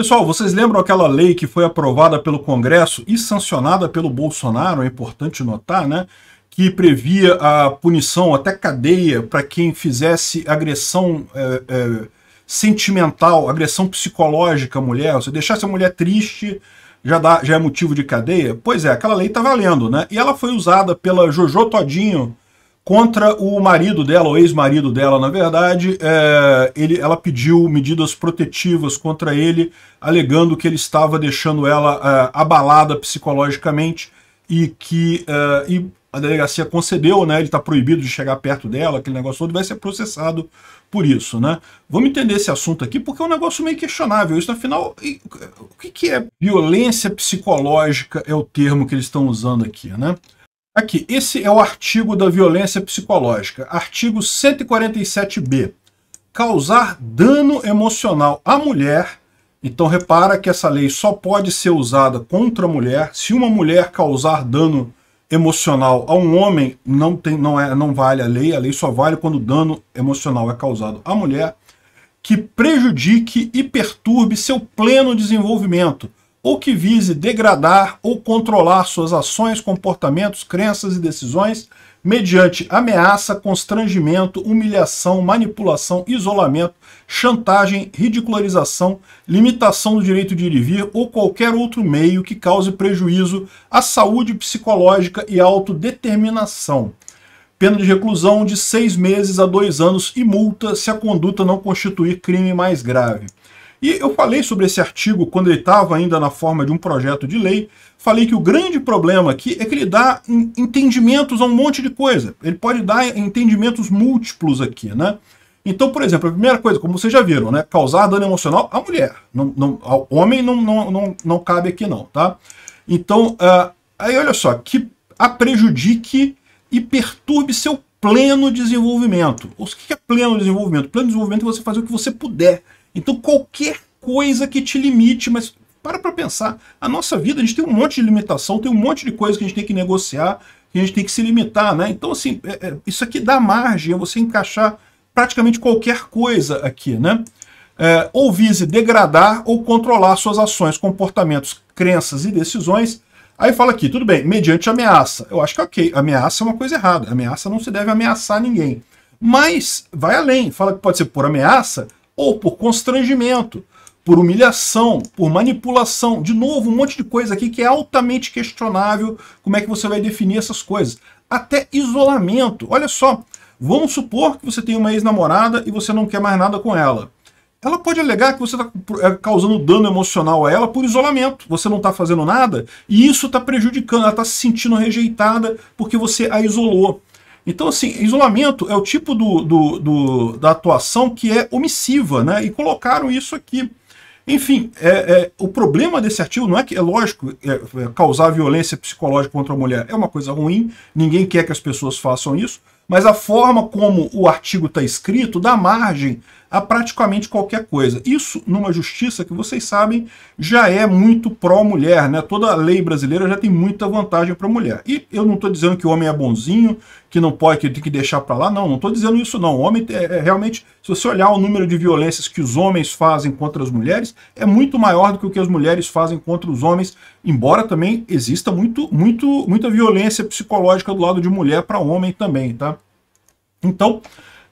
Pessoal, vocês lembram aquela lei que foi aprovada pelo Congresso e sancionada pelo Bolsonaro? É importante notar, né? Que previa a punição até cadeia para quem fizesse agressão é, é, sentimental, agressão psicológica à mulher. Ou deixasse a mulher triste já, dá, já é motivo de cadeia? Pois é, aquela lei está valendo, né? E ela foi usada pela Jojo Todinho contra o marido dela, o ex-marido dela, na verdade, é, ele, ela pediu medidas protetivas contra ele, alegando que ele estava deixando ela é, abalada psicologicamente e que é, e a delegacia concedeu, né? Ele está proibido de chegar perto dela, aquele negócio todo, vai ser processado por isso, né? Vamos entender esse assunto aqui, porque é um negócio meio questionável. Isso, afinal, o que, que é violência psicológica é o termo que eles estão usando aqui, né? Aqui, esse é o artigo da violência psicológica, artigo 147b. Causar dano emocional à mulher. Então repara que essa lei só pode ser usada contra a mulher. Se uma mulher causar dano emocional a um homem, não, tem, não, é, não vale a lei. A lei só vale quando o dano emocional é causado à mulher que prejudique e perturbe seu pleno desenvolvimento ou que vise degradar ou controlar suas ações, comportamentos, crenças e decisões mediante ameaça, constrangimento, humilhação, manipulação, isolamento, chantagem, ridicularização, limitação do direito de ir e vir ou qualquer outro meio que cause prejuízo à saúde psicológica e autodeterminação. Pena de reclusão de seis meses a dois anos e multa se a conduta não constituir crime mais grave. E eu falei sobre esse artigo quando ele estava ainda na forma de um projeto de lei. Falei que o grande problema aqui é que ele dá entendimentos a um monte de coisa. Ele pode dar entendimentos múltiplos aqui, né? Então, por exemplo, a primeira coisa, como vocês já viram, né? Causar dano emocional à mulher. Não, não, ao homem não, não, não, não cabe aqui não, tá? Então, uh, aí olha só, que a prejudique e perturbe seu pleno desenvolvimento. O que é pleno desenvolvimento? Pleno desenvolvimento é você fazer o que você puder então qualquer coisa que te limite, mas para para pensar, a nossa vida, a gente tem um monte de limitação, tem um monte de coisa que a gente tem que negociar, que a gente tem que se limitar, né? Então, assim, é, é, isso aqui dá margem a você encaixar praticamente qualquer coisa aqui, né? É, ou vise degradar ou controlar suas ações, comportamentos, crenças e decisões. Aí fala aqui, tudo bem, mediante ameaça. Eu acho que ok, ameaça é uma coisa errada. Ameaça não se deve ameaçar ninguém. Mas vai além, fala que pode ser por ameaça, ou por constrangimento, por humilhação, por manipulação. De novo, um monte de coisa aqui que é altamente questionável como é que você vai definir essas coisas. Até isolamento. Olha só, vamos supor que você tem uma ex-namorada e você não quer mais nada com ela. Ela pode alegar que você está é, causando dano emocional a ela por isolamento. Você não está fazendo nada e isso está prejudicando. Ela está se sentindo rejeitada porque você a isolou. Então, assim, isolamento é o tipo do, do, do, da atuação que é omissiva, né? E colocaram isso aqui. Enfim, é, é, o problema desse artigo não é que, é lógico, é, é causar violência psicológica contra a mulher é uma coisa ruim, ninguém quer que as pessoas façam isso, mas a forma como o artigo está escrito dá margem a praticamente qualquer coisa. Isso numa justiça que vocês sabem já é muito pró-mulher, né? Toda a lei brasileira já tem muita vantagem para a mulher. E eu não estou dizendo que o homem é bonzinho, que não pode, que tem que deixar para lá, não, não estou dizendo isso não. O homem é, é, realmente, se você olhar o número de violências que os homens fazem contra as mulheres, é muito maior do que o que as mulheres fazem contra os homens, embora também exista muito, muito, muita violência psicológica do lado de mulher para homem também, tá? Então,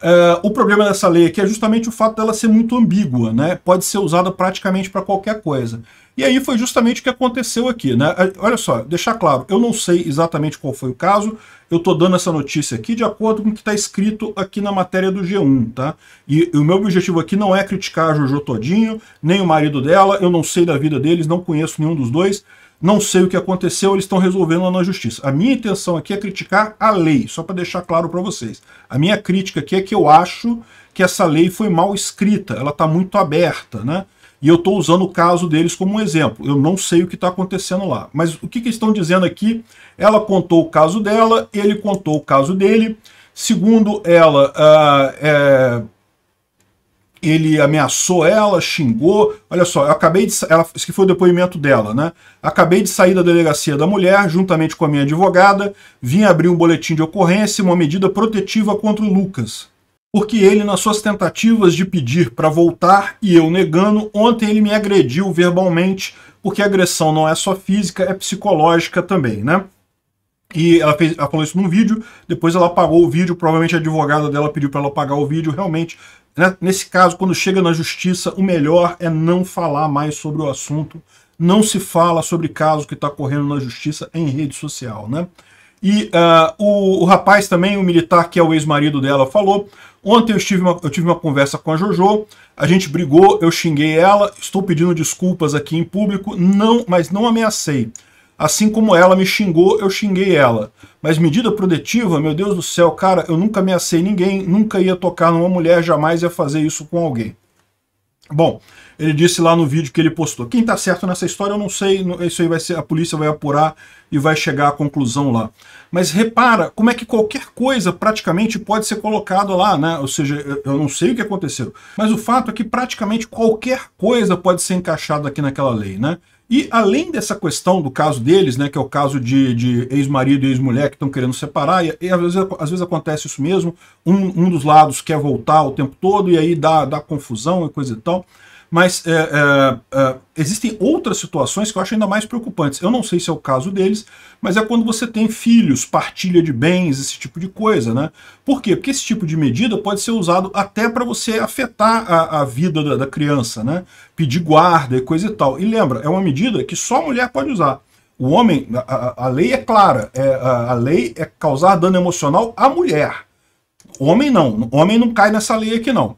Uh, o problema dessa lei aqui é justamente o fato dela ser muito ambígua, né? Pode ser usada praticamente para qualquer coisa. E aí foi justamente o que aconteceu aqui, né? Eh, olha só, deixar claro, eu não sei exatamente qual foi o caso, eu estou dando essa notícia aqui de acordo com o que está escrito aqui na matéria do G1, tá? e o meu objetivo aqui não é criticar a Jojo Todinho, nem o marido dela, eu não sei da vida deles, não conheço nenhum dos dois, não sei o que aconteceu, eles estão resolvendo lá na justiça. A minha intenção aqui é criticar a lei, só para deixar claro para vocês. A minha crítica aqui é que eu acho que essa lei foi mal escrita, ela está muito aberta, né? E eu estou usando o caso deles como um exemplo. Eu não sei o que está acontecendo lá. Mas o que, que estão dizendo aqui? Ela contou o caso dela, ele contou o caso dele. Segundo ela, uh, é, ele ameaçou ela, xingou. Olha só, eu acabei de. Ela, isso que foi o depoimento dela, né? Acabei de sair da delegacia da mulher, juntamente com a minha advogada, vim abrir um boletim de ocorrência uma medida protetiva contra o Lucas. Porque ele, nas suas tentativas de pedir para voltar e eu negando, ontem ele me agrediu verbalmente, porque agressão não é só física, é psicológica também, né? E ela, fez, ela falou isso num vídeo, depois ela apagou o vídeo, provavelmente a advogada dela pediu para ela apagar o vídeo. Realmente, né, nesse caso, quando chega na justiça, o melhor é não falar mais sobre o assunto. Não se fala sobre caso que está correndo na justiça em rede social, né? E uh, o, o, rapaz também, o militar que é o ex-marido dela, falou Ontem eu tive, uma, eu tive uma conversa com a Jojo, a gente brigou, eu xinguei ela, estou pedindo desculpas aqui em público, não, mas não ameacei. Assim como ela me xingou, eu xinguei ela. Mas medida protetiva, meu Deus do céu, cara, eu nunca ameacei ninguém, nunca ia tocar numa mulher, jamais ia fazer isso com alguém. Bom, ele disse lá no vídeo que ele postou. Quem está certo nessa história, eu não sei, isso aí vai ser, a polícia vai apurar e vai chegar à conclusão lá. Mas repara como é que qualquer coisa praticamente pode ser colocado lá, né? Ou seja, eu não sei o que aconteceu, mas o fato é que praticamente qualquer coisa pode ser encaixada aqui naquela lei, né? E além dessa questão do caso deles, né, que é o caso de, de ex-marido e ex-mulher que estão querendo separar, e, e às, vezes, às, vezes, acontece isso mesmo, um, um, dos lados quer voltar o tempo todo e aí dá, dá confusão e coisa e tal. Mas é, é, é, existem outras situações que eu acho ainda mais preocupantes. Eu não sei se é o caso deles, mas é quando você tem filhos, partilha de bens, esse tipo de coisa, né? Por quê? Porque esse tipo de medida pode ser usado até para você afetar a, a vida da, da, criança, né? Pedir guarda e coisa e tal. E lembra, é uma medida que só a mulher pode usar. O homem, a, a lei é clara, é, a, a lei é causar dano emocional à mulher. Homem não, homem não cai nessa lei aqui não.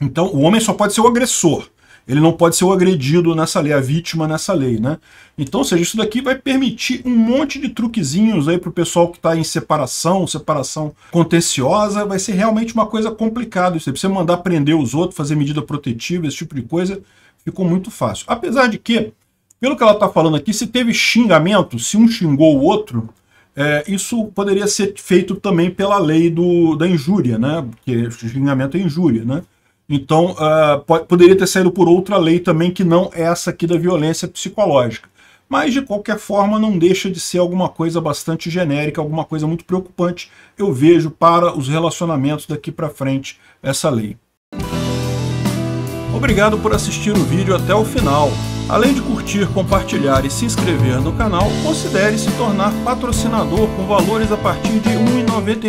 Então, o homem só pode ser o agressor. Ele não pode ser o agredido nessa lei, a vítima nessa lei, né? Então, ou seja, isso daqui vai permitir um monte de truquezinhos aí pro pessoal que está em separação, separação contenciosa, vai ser realmente uma coisa complicada. Você precisa você mandar prender os outros, fazer medida protetiva, esse tipo de coisa, ficou muito fácil. Apesar de que, pelo que ela está falando aqui, se teve xingamento, se um xingou o outro, é, isso poderia ser feito também pela lei do, da injúria, né? Porque xingamento é injúria, né? Então, uh, ah, pode, poderia ter saído por outra lei também, que não essa aqui da violência psicológica. Mas, de qualquer forma, não deixa de ser alguma coisa bastante genérica, alguma coisa muito preocupante, eu vejo, para os relacionamentos daqui para frente, essa lei. Obrigado por assistir o vídeo até o final. Além de curtir, compartilhar e se inscrever no canal, considere se tornar patrocinador com valores a partir de R$ 1,99